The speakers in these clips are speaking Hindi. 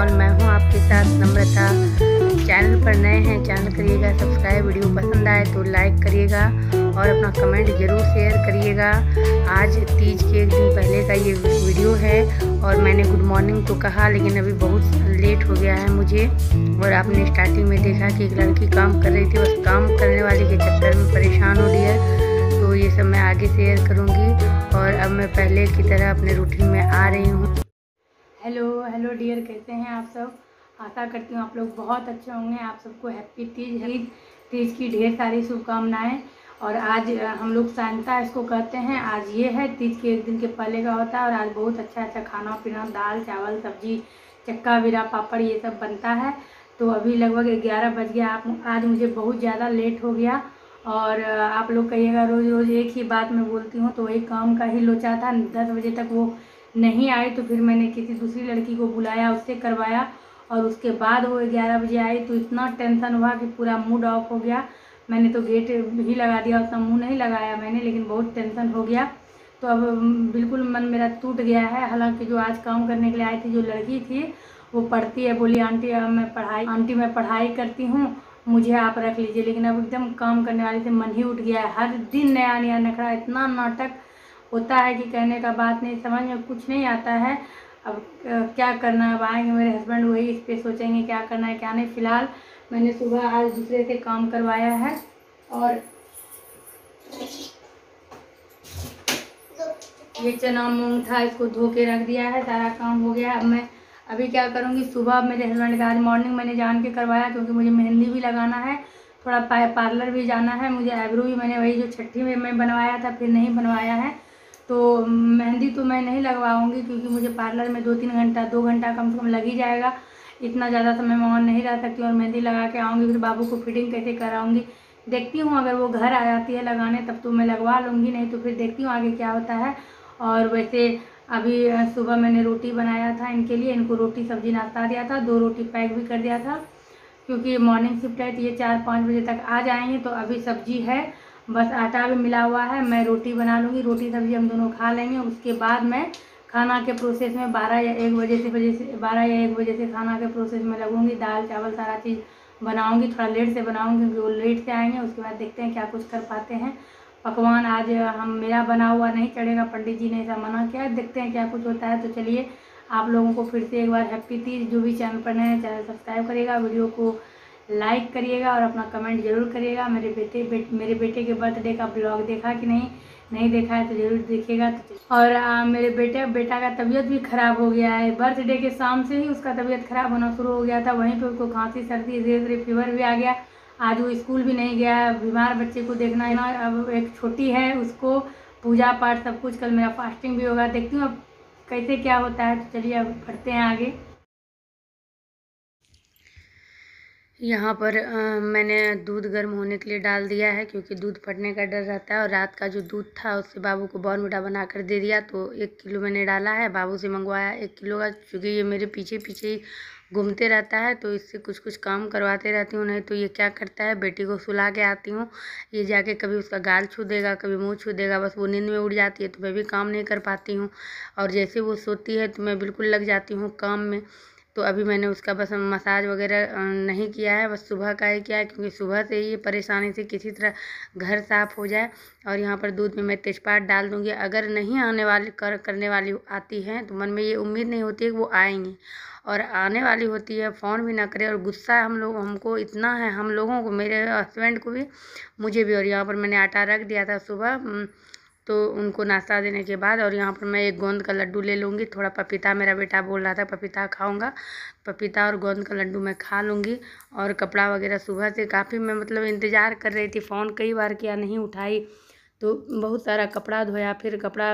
और मैं हूँ आपके साथ नम्रता चैनल पर नए हैं चैनल करिएगा सब्सक्राइब वीडियो पसंद आए तो लाइक करिएगा और अपना कमेंट ज़रूर शेयर करिएगा आज तीज के एक दिन पहले का ये वीडियो है और मैंने गुड मॉर्निंग तो कहा लेकिन अभी बहुत लेट हो गया है मुझे और आपने स्टार्टिंग में देखा कि एक लड़की काम कर रही थी उस काम करने वाले के चक्कर में परेशान हो रही है तो ये सब मैं आगे शेयर करूँगी और अब मैं पहले की तरह अपने रूटीन में आ रही हूँ हेलो हेलो डियर कैसे हैं आप सब आशा करती हूँ आप लोग बहुत अच्छे होंगे आप सबको हैप्पी तीज ईद तीज की ढेर सारी शुभकामनाएं और आज हम लोग सांता इसको कहते हैं आज ये है तीज के एक दिन के पहले का होता है और आज बहुत अच्छा अच्छा खाना पीना दाल चावल सब्जी चक्का वीरा पापड़ ये सब बनता है तो अभी लगभग ग्यारह बज गया आप आज मुझे बहुत ज़्यादा लेट हो गया और आप लोग कहिएगा रोज़ रोज़ एक ही बात मैं बोलती हूँ तो वही काम का ही लोचा था दस बजे तक वो नहीं आए तो फिर मैंने किसी दूसरी लड़की को बुलाया उससे करवाया और उसके बाद वो ग्यारह बजे आई तो इतना टेंशन हुआ कि पूरा मूड ऑफ हो गया मैंने तो गेट ही लगा दिया उतना मुँह नहीं लगाया मैंने लेकिन बहुत टेंशन हो गया तो अब बिल्कुल मन मेरा टूट गया है हालांकि जो आज काम करने के लिए आई थी जो लड़की थी वो पढ़ती है बोली आंटी अब मैं पढ़ाई आंटी मैं पढ़ाई करती हूँ मुझे आप रख लीजिए लेकिन अब एकदम काम करने वाले से मन ही उठ गया है हर दिन नया नया नखरा इतना नाटक होता है कि कहने का बात नहीं समझ में कुछ नहीं आता है अब क्या करना अब आएंगे मेरे हस्बैंड वही इस पर सोचेंगे क्या करना है क्या नहीं फ़िलहाल मैंने सुबह आज दूसरे से काम करवाया है और ये चना मूंग था इसको धो के रख दिया है सारा काम हो गया अब मैं अभी क्या करूँगी सुबह मेरे हस्बैंड का आज मॉर्निंग मैंने जान के करवाया क्योंकि मुझे मेहंदी भी लगाना है थोड़ा पार्लर भी जाना है मुझे आईब्रो भी मैंने वही जो छठी में मैं बनवाया था फिर नहीं बनवाया है तो मेहंदी तो मैं नहीं लगवाऊँगी क्योंकि मुझे पार्लर में दो तीन घंटा दो घंटा कम से कम लग ही जाएगा इतना ज़्यादा समय मैं ऑन नहीं रह सकती और मेहंदी लगा के आऊँगी फिर बाबू को फिटिंग कैसे कराऊँगी देखती हूँ अगर वो घर आ जाती है लगाने तब तो मैं लगवा लूँगी नहीं तो फिर देखती हूँ आगे क्या होता है और वैसे अभी सुबह मैंने रोटी बनाया था इनके लिए इनको रोटी सब्जी नाश्ता दिया था दो रोटी पैक भी कर दिया था क्योंकि मॉर्निंग शिफ्ट है तो ये चार पाँच बजे तक आ जाएंगे तो अभी सब्जी है बस आटा भी मिला हुआ है मैं रोटी बना लूँगी रोटी सब्जी हम दोनों खा लेंगे उसके बाद मैं खाना के प्रोसेस में बारह या एक बजे से बजे से बारह या एक बजे से खाना के प्रोसेस में लगूँगी दाल चावल सारा चीज़ बनाऊँगी थोड़ा लेट से बनाऊँगी क्योंकि वो लेट से आएंगे उसके बाद देखते हैं क्या कुछ कर पाते हैं पकवान आज हम मेरा बना हुआ नहीं चढ़ेगा पंडित जी ने ऐसा मना किया देखते हैं क्या कुछ होता है तो चलिए आप लोगों को फिर से एक बार हैप्पी तीज जो भी चैनल पर नए चैनल सब्सक्राइब करेगा वीडियो को लाइक करिएगा और अपना कमेंट जरूर करिएगा मेरे बेटे बे, मेरे बेटे के बर्थडे का ब्लॉग देखा कि नहीं नहीं देखा है तो जरूर देखिएगा तो और आ, मेरे बेटे बेटा का तबीयत भी ख़राब हो गया है बर्थडे के शाम से ही उसका तबीयत ख़राब होना शुरू हो गया था वहीं पर उसको खांसी सर्दी धीरे धीरे फीवर भी आ गया आज वो स्कूल भी नहीं गया बीमार बच्चे को देखना है ना अब एक छोटी है उसको पूजा पाठ सब कुछ कल मेरा फास्टिंग भी होगा देखती हूँ अब कैसे क्या होता है तो चलिए अब पढ़ते हैं आगे यहाँ पर आ, मैंने दूध गर्म होने के लिए डाल दिया है क्योंकि दूध फटने का डर रहता है और रात का जो दूध था उससे बाबू को बॉर्नविटा बना कर दे दिया तो एक किलो मैंने डाला है बाबू से मंगवाया एक किलो का क्योंकि ये मेरे पीछे पीछे ही घूमते रहता है तो इससे कुछ कुछ काम करवाते रहती हूँ नहीं तो ये क्या करता है बेटी को सुला के आती हूँ ये जाके कभी उसका गाल छू देगा कभी मुँह छू देगा बस वो नींद में उड़ जाती है तो मैं भी काम नहीं कर पाती हूँ और जैसे वो सोती है तो मैं बिल्कुल लग जाती हूँ काम में तो अभी मैंने उसका बस मसाज वगैरह नहीं किया है बस सुबह का ही किया है क्योंकि सुबह से ही परेशानी से किसी तरह घर साफ़ हो जाए और यहाँ पर दूध में मैं तेज़पात डाल दूँगी अगर नहीं आने वाली कर करने वाली आती हैं तो मन में ये उम्मीद नहीं होती है कि वो आएंगी और आने वाली होती है फ़ोन भी ना करे और गुस्सा हम लोग हमको इतना है हम लोगों को मेरे हस्बैंड को भी मुझे भी और यहाँ पर मैंने आटा रख दिया था सुबह तो उनको नाश्ता देने के बाद और यहाँ पर मैं एक गोंद का लड्डू ले लूँगी थोड़ा पपीता मेरा बेटा बोल रहा था पपीता खाऊँगा पपीता और गोंद का लड्डू मैं खा लूँगी और कपड़ा वगैरह सुबह से काफ़ी मैं मतलब इंतज़ार कर रही थी फ़ोन कई बार किया नहीं उठाई तो बहुत सारा कपड़ा धोया फिर कपड़ा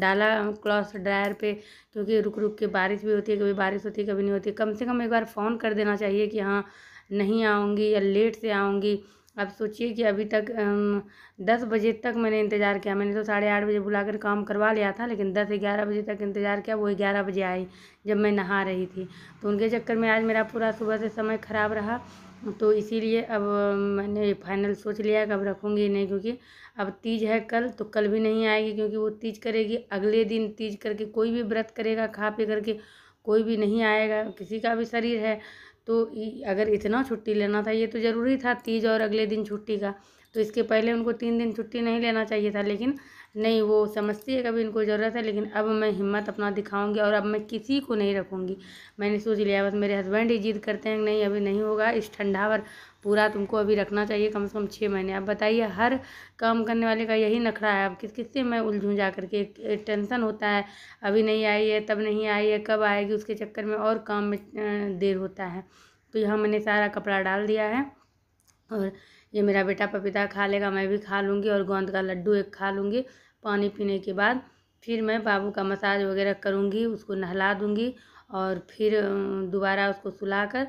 डाला क्लॉथ ड्रायर पे क्योंकि रुक रुक के बारिश भी होती है कभी बारिश होती है कभी नहीं होती कम से कम एक बार फ़ोन कर देना चाहिए कि हाँ नहीं आऊँगी या लेट से आऊँगी अब सोचिए कि अभी तक दस बजे तक मैंने इंतज़ार किया मैंने तो साढ़े आठ बजे बुला कर काम करवा लिया था लेकिन दस ग्यारह बजे तक इंतज़ार किया वो ग्यारह बजे आई जब मैं नहा रही थी तो उनके चक्कर में आज मेरा पूरा सुबह से समय ख़राब रहा तो इसीलिए अब मैंने फाइनल सोच लिया कि अब रखूँगी नहीं क्योंकि अब तीज है कल तो कल भी नहीं आएगी क्योंकि वो तीज करेगी अगले दिन तीज करके कोई भी व्रत करेगा खा पी करके कोई भी नहीं आएगा किसी का भी शरीर है तो अगर इतना छुट्टी लेना था ये तो ज़रूरी था तीज और अगले दिन छुट्टी का तो इसके पहले उनको तीन दिन छुट्टी नहीं लेना चाहिए था लेकिन नहीं वो समझती है कभी इनको ज़रूरत है लेकिन अब मैं हिम्मत अपना दिखाऊंगी और अब मैं किसी को नहीं रखूँगी मैंने सोच लिया बस मेरे हस्बैंड ही जिद करते हैं नहीं अभी नहीं होगा इस ठंडा पर पूरा तुमको अभी रखना चाहिए कम से कम छः महीने आप बताइए हर काम करने वाले का यही नखरा है अब किस किस से मैं उलझूँ जा करके टेंसन होता है अभी नहीं आई है तब नहीं आई है कब आएगी उसके चक्कर में और काम में देर होता है तो यहाँ मैंने सारा कपड़ा डाल दिया है और ये मेरा बेटा पपीता खा लेगा मैं भी खा लूँगी और गोंद का लड्डू एक खा लूँगी पानी पीने के बाद फिर मैं बाबू का मसाज वगैरह करूँगी उसको नहला दूँगी और फिर दोबारा उसको सुला कर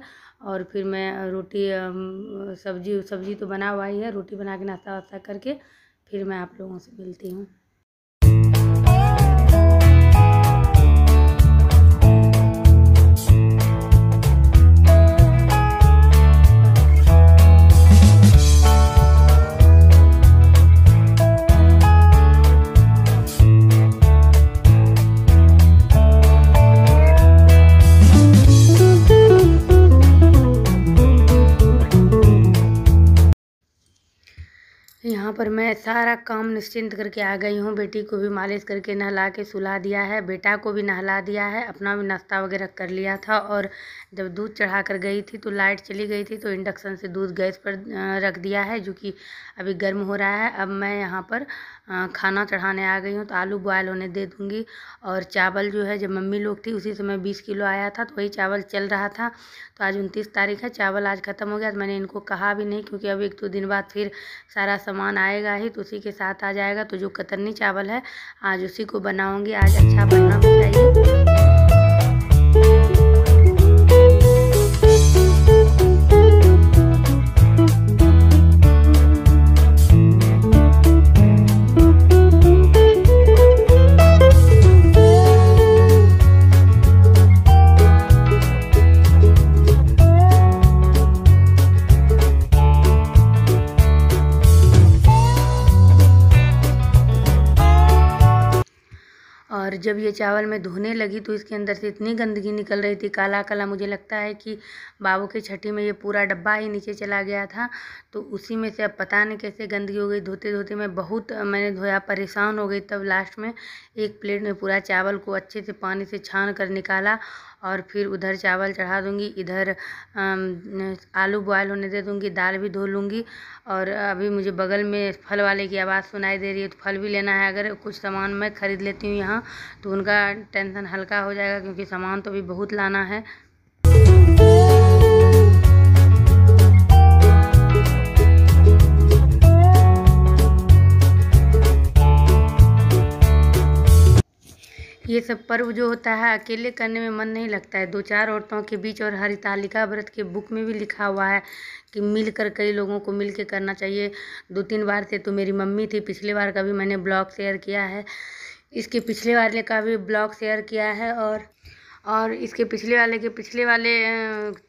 और फिर मैं रोटी सब्जी सब्जी तो बना हुआ ही है रोटी बना के नाश्ता वास्ता करके फिर मैं आप लोगों से मिलती हूँ पर मैं सारा काम निश्चिंत करके आ गई हूँ बेटी को भी मालिश करके नहला के सुला दिया है बेटा को भी नहला दिया है अपना भी नाश्ता वगैरह कर लिया था और जब दूध चढ़ा कर गई थी तो लाइट चली गई थी तो इंडक्शन से दूध गैस पर रख दिया है जो कि अभी गर्म हो रहा है अब मैं यहाँ पर खाना चढ़ाने आ गई हूँ तो आलू बॉयल होने दे दूँगी और चावल जो है जब मम्मी लोग थी उसी समय बीस किलो आया था तो वही चावल चल रहा था तो आज उनतीस तारीख है चावल आज ख़त्म हो गया तो मैंने इनको कहा भी नहीं क्योंकि अब एक दो दिन बाद फिर सारा सामान आएगा ही तो उसी के साथ आ जाएगा तो जो कतरनी चावल है आज उसी को बनाऊँगी आज अच्छा बनना चाहिए जब ये चावल मैं धोने लगी तो इसके अंदर से इतनी गंदगी निकल रही थी काला काला मुझे लगता है कि बाबू के छठी में ये पूरा डब्बा ही नीचे चला गया था तो उसी में से अब पता नहीं कैसे गंदगी हो गई धोते धोते मैं बहुत मैंने धोया परेशान हो गई तब लास्ट में एक प्लेट में पूरा चावल को अच्छे से पानी से छान कर निकाला और फिर उधर चावल चढ़ा दूँगी इधर आलू बॉयल होने दे दूँगी दाल भी धो लूँगी और अभी मुझे बगल में फल वाले की आवाज़ सुनाई दे रही है तो फल भी लेना है अगर कुछ सामान मैं ख़रीद लेती हूँ यहाँ तो उनका टेंसन हल्का हो जाएगा क्योंकि सामान तो अभी बहुत लाना है ये सब पर्व जो होता है अकेले करने में मन नहीं लगता है दो चार औरतों के बीच और हरितालिका व्रत के बुक में भी लिखा हुआ है कि मिलकर कई लोगों को मिल के करना चाहिए दो तीन बार से तो मेरी मम्मी थी पिछले बार का भी मैंने ब्लॉग शेयर किया है इसके पिछले वाले का भी ब्लॉग शेयर किया है और और इसके पिछले वाले के पिछले वाले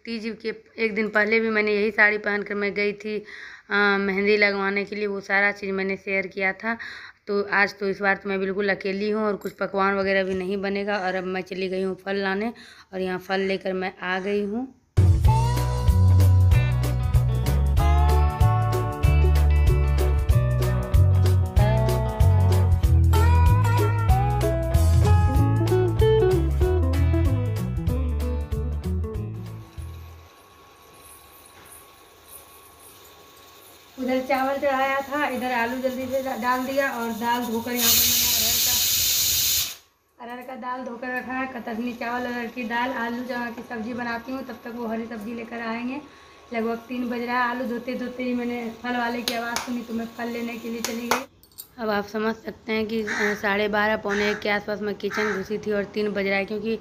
तीज के एक दिन पहले भी मैंने यही साड़ी पहन कर मैं गई थी मेहंदी लगवाने के लिए वो सारा चीज़ मैंने शेयर किया था तो आज तो इस बार तो मैं बिल्कुल अकेली हूँ और कुछ पकवान वगैरह भी नहीं बनेगा और अब मैं चली गई हूँ फल लाने और यहाँ फल लेकर मैं आ गई हूँ इधर चावल चढ़ाया था इधर आलू जल्दी से डाल दिया और दाल धोकर यहाँ पर मैंने अरहर का अरहर का दाल धोकर रखा है कतरनी चावल अरहर की दाल आलू जहाँ की सब्ज़ी बनाती हूँ तब तक वो हरी सब्ज़ी लेकर आएंगे लगभग तीन बज रहा है आलू धोते धोते ही मैंने फल वाले की आवाज़ सुनी तो मैं फल लेने के लिए चली गई अब आप समझ सकते हैं कि साढ़े बारह पौने एक के आसपास मैं किचन घुसी थी और तीन बज रहा है क्योंकि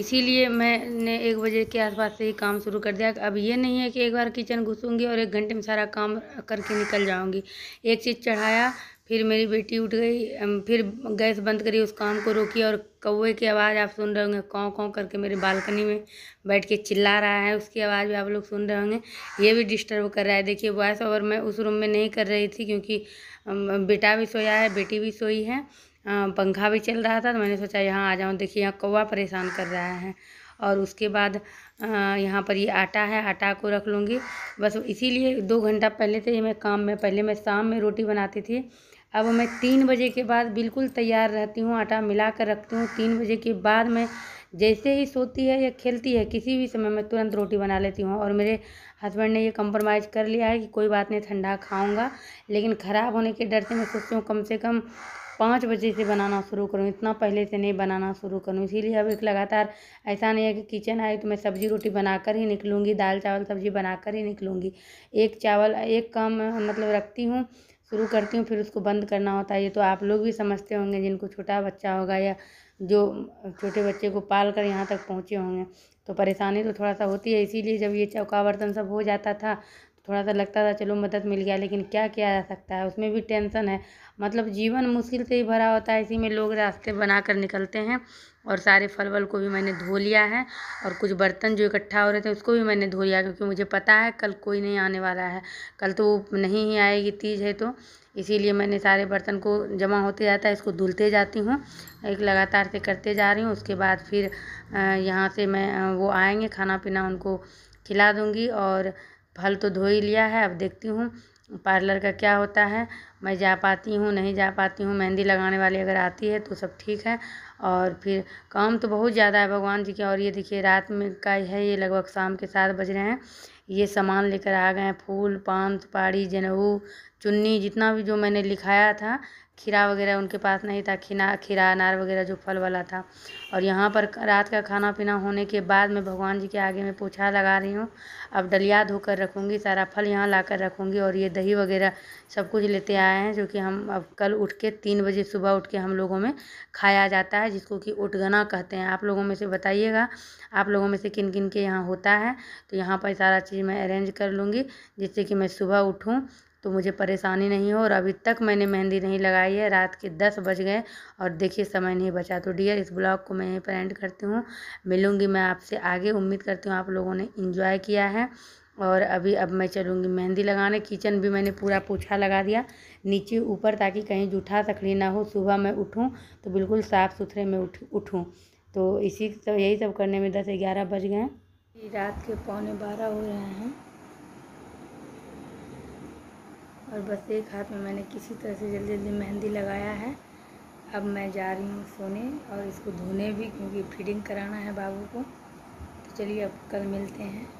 इसीलिए मैंने एक बजे के आसपास से ही काम शुरू कर दिया अब ये नहीं है कि एक बार किचन घुसूँगी और एक घंटे में सारा काम करके निकल जाऊँगी एक चीज़ चढ़ाया फिर मेरी बेटी उठ गई फिर गैस बंद करी उस काम को रोकी और कौवे की आवाज़ आप सुन रहे होंगे कौं कौं करके मेरे बालकनी में बैठ के चिल्ला रहा है उसकी आवाज़ भी आप लोग सुन रहे होंगे ये भी डिस्टर्ब कर रहा है देखिए वॉइस ओवर मैं उस रूम में नहीं कर रही थी क्योंकि बेटा भी सोया है बेटी भी सोई है पंखा भी चल रहा था तो मैंने सोचा यहाँ आ जाऊँ देखिए यहाँ कौवा परेशान कर रहा है और उसके बाद यहाँ पर ये आटा है आटा को रख लूँगी बस इसीलिए दो घंटा पहले से ही मैं काम में पहले मैं शाम में रोटी बनाती थी अब मैं तीन बजे के बाद बिल्कुल तैयार रहती हूँ आटा मिला कर रखती हूँ तीन बजे के बाद मैं जैसे ही सोती है या खेलती है किसी भी समय मैं तुरंत रोटी बना लेती हूँ और मेरे हस्बैंड ने ये कंप्रोमाइज़ कर लिया है कि कोई बात नहीं ठंडा खाऊंगा लेकिन ख़राब होने के डर से मैं सोचती हूँ कम से कम पाँच बजे से बनाना शुरू करूँ इतना पहले से नहीं बनाना शुरू करूँ इसीलिए अब एक लगातार ऐसा नहीं है कि किचन आई तो मैं सब्ज़ी रोटी बनाकर ही निकलूँगी दाल चावल सब्ज़ी बनाकर ही निकलूँगी एक चावल एक काम मतलब रखती हूँ शुरू करती हूँ फिर उसको बंद करना होता है ये तो आप लोग भी समझते होंगे जिनको छोटा बच्चा होगा या जो छोटे बच्चे को पाल कर यहाँ तक पहुँचे होंगे तो परेशानी तो थोड़ा सा होती है इसीलिए जब ये चौका बर्तन सब हो जाता था थोड़ा सा लगता था चलो मदद मिल गया लेकिन क्या किया जा सकता है उसमें भी टेंशन है मतलब जीवन मुश्किल से ही भरा होता है इसी में लोग रास्ते बना कर निकलते हैं और सारे फल वल को भी मैंने धो लिया है और कुछ बर्तन जो इकट्ठा हो रहे थे उसको भी मैंने धो लिया क्योंकि मुझे पता है कल कोई नहीं आने वाला है कल तो नहीं ही आएगी तीज है तो इसीलिए मैंने सारे बर्तन को जमा होते जाता है इसको धुलते जाती हूँ एक लगातार से करते जा रही हूँ उसके बाद फिर यहाँ से मैं वो आएंगे खाना पीना उनको खिला दूँगी और फल तो धो ही लिया है अब देखती हूँ पार्लर का क्या होता है मैं जा पाती हूँ नहीं जा पाती हूँ मेहंदी लगाने वाली अगर आती है तो सब ठीक है और फिर काम तो बहुत ज़्यादा है भगवान जी के और ये देखिए रात में का है ये लगभग शाम के सात बज रहे हैं ये सामान लेकर आ गए हैं फूल पान सुपारी जनेऊ चुन्नी जितना भी जो मैंने लिखाया था खीरा वगैरह उनके पास नहीं था खीना खीरा अनार वगैरह जो फल वाला था और यहाँ पर रात का खाना पीना होने के बाद मैं भगवान जी के आगे मैं पोछा लगा रही हूँ अब डलिया धोकर रखूँगी सारा फल यहाँ ला कर रखूँगी और ये दही वगैरह सब कुछ लेते आए हैं जो कि हम अब कल उठ के तीन बजे सुबह उठ के हम लोगों में खाया जाता है जिसको कि उठगना कहते हैं आप लोगों में से बताइएगा आप लोगों में से किन किन के यहाँ होता है तो यहाँ पर सारा चीज़ मैं अरेंज कर लूँगी जिससे कि मैं सुबह उठूँ तो मुझे परेशानी नहीं हो और अभी तक मैंने मेहंदी नहीं लगाई है रात के दस बज गए और देखिए समय नहीं बचा तो डियर इस ब्लॉग को मैं यहीं पर एंड करती हूँ मिलूँगी मैं आपसे आगे उम्मीद करती हूँ आप लोगों ने इन्जॉय किया है और अभी अब मैं चलूँगी मेहंदी लगाने किचन भी मैंने पूरा पोछा लगा दिया नीचे ऊपर ताकि कहीं जूठा सकड़ी ना हो सुबह मैं उठूँ तो बिल्कुल साफ़ सुथरे में उठ उठूँ तो इसी सब यही सब करने में दस ग्यारह बज गए रात के पौने बारह हो रहे हैं और बस एक हाथ में मैंने किसी तरह से जल्दी जल्दी मेहंदी लगाया है अब मैं जा रही हूँ सोने और इसको धोने भी क्योंकि फीडिंग कराना है बाबू को तो चलिए अब कल मिलते हैं